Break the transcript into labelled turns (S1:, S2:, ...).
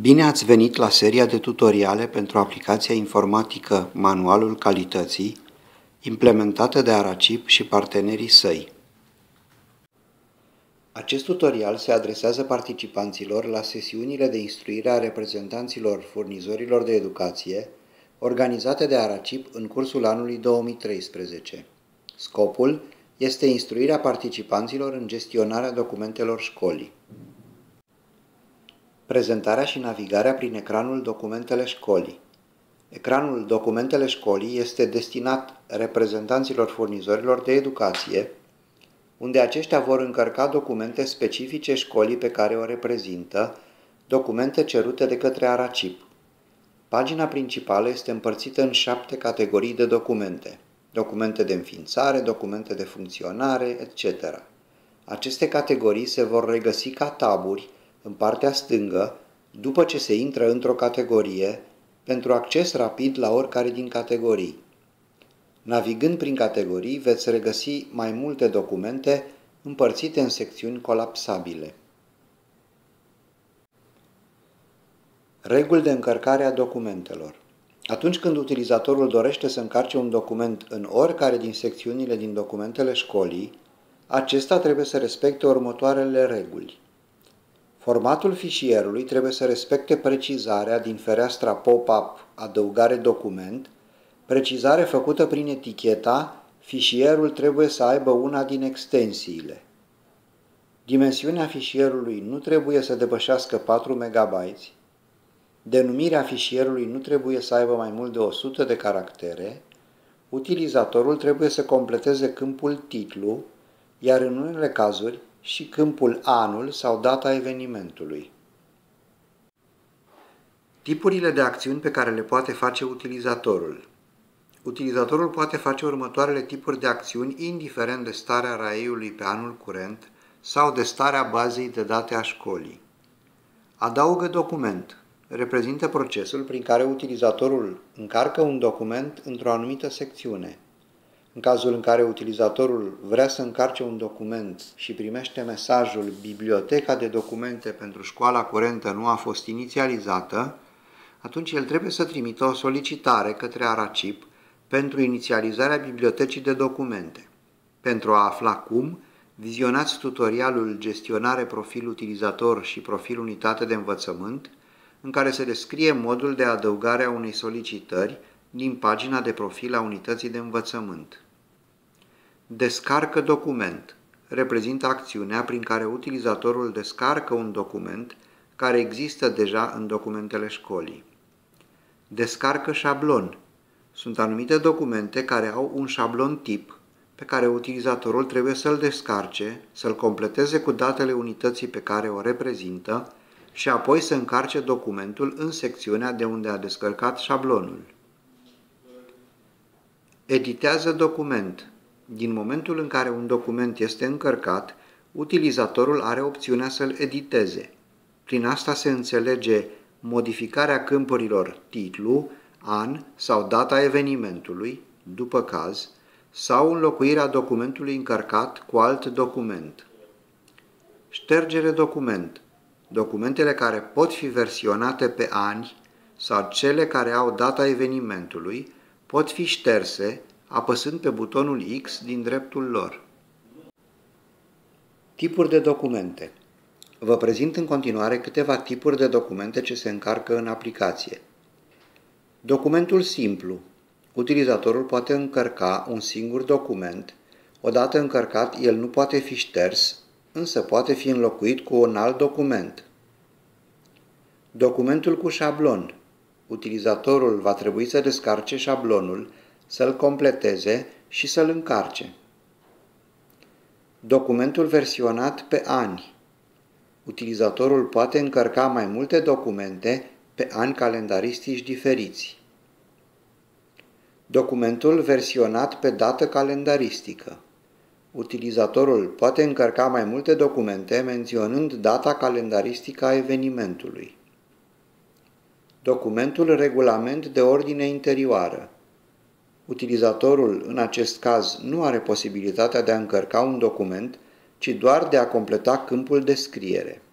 S1: Bine ați venit la seria de tutoriale pentru aplicația informatică Manualul Calității, implementată de Aracip și partenerii săi. Acest tutorial se adresează participanților la sesiunile de instruire a reprezentanților furnizorilor de educație, organizate de Aracip în cursul anului 2013. Scopul este instruirea participanților în gestionarea documentelor școlii. Prezentarea și navigarea prin ecranul documentele școlii. Ecranul documentele școlii este destinat reprezentanților furnizorilor de educație, unde aceștia vor încărca documente specifice școlii pe care o reprezintă, documente cerute de către ARACIP. Pagina principală este împărțită în șapte categorii de documente. Documente de înființare, documente de funcționare, etc. Aceste categorii se vor regăsi ca taburi în partea stângă, după ce se intră într-o categorie, pentru acces rapid la oricare din categorii. Navigând prin categorii, veți regăsi mai multe documente împărțite în secțiuni colapsabile. Reguli de încărcare a documentelor Atunci când utilizatorul dorește să încarce un document în oricare din secțiunile din documentele școlii, acesta trebuie să respecte următoarele reguli. Formatul fișierului trebuie să respecte precizarea din fereastra pop-up Adăugare document, precizare făcută prin eticheta Fișierul trebuie să aibă una din extensiile. Dimensiunea fișierului nu trebuie să depășească 4 MB. Denumirea fișierului nu trebuie să aibă mai mult de 100 de caractere. Utilizatorul trebuie să completeze câmpul titlu, iar în unele cazuri și câmpul anul sau data evenimentului. Tipurile de acțiuni pe care le poate face utilizatorul. Utilizatorul poate face următoarele tipuri de acțiuni indiferent de starea raiului pe anul curent sau de starea bazei de date a școlii. Adaugă document. Reprezintă procesul prin care utilizatorul încarcă un document într-o anumită secțiune – în cazul în care utilizatorul vrea să încarce un document și primește mesajul Biblioteca de documente pentru școala curentă nu a fost inițializată, atunci el trebuie să trimită o solicitare către ARACIP pentru inițializarea bibliotecii de documente. Pentru a afla cum, vizionați tutorialul Gestionare profil utilizator și profil unitate de învățământ, în care se descrie modul de adăugare a unei solicitări din pagina de profil a unității de învățământ. Descarcă document reprezintă acțiunea prin care utilizatorul descarcă un document care există deja în documentele școlii. Descarcă șablon sunt anumite documente care au un șablon tip pe care utilizatorul trebuie să-l descarce, să-l completeze cu datele unității pe care o reprezintă și apoi să încarce documentul în secțiunea de unde a descărcat șablonul. Editează document. Din momentul în care un document este încărcat, utilizatorul are opțiunea să-l editeze. Prin asta se înțelege modificarea câmpurilor titlu, an sau data evenimentului, după caz, sau înlocuirea documentului încărcat cu alt document. Ștergere document. Documentele care pot fi versionate pe ani sau cele care au data evenimentului pot fi șterse apăsând pe butonul X din dreptul lor. Tipuri de documente Vă prezint în continuare câteva tipuri de documente ce se încarcă în aplicație. Documentul simplu. Utilizatorul poate încărca un singur document. Odată încărcat, el nu poate fi șters, însă poate fi înlocuit cu un alt document. Documentul cu șablon. Utilizatorul va trebui să descarce șablonul, să-l completeze și să-l încarce. Documentul versionat pe ani Utilizatorul poate încărca mai multe documente pe ani calendaristici diferiți. Documentul versionat pe dată calendaristică Utilizatorul poate încărca mai multe documente menționând data calendaristică a evenimentului documentul regulament de ordine interioară. Utilizatorul, în acest caz, nu are posibilitatea de a încărca un document, ci doar de a completa câmpul de scriere.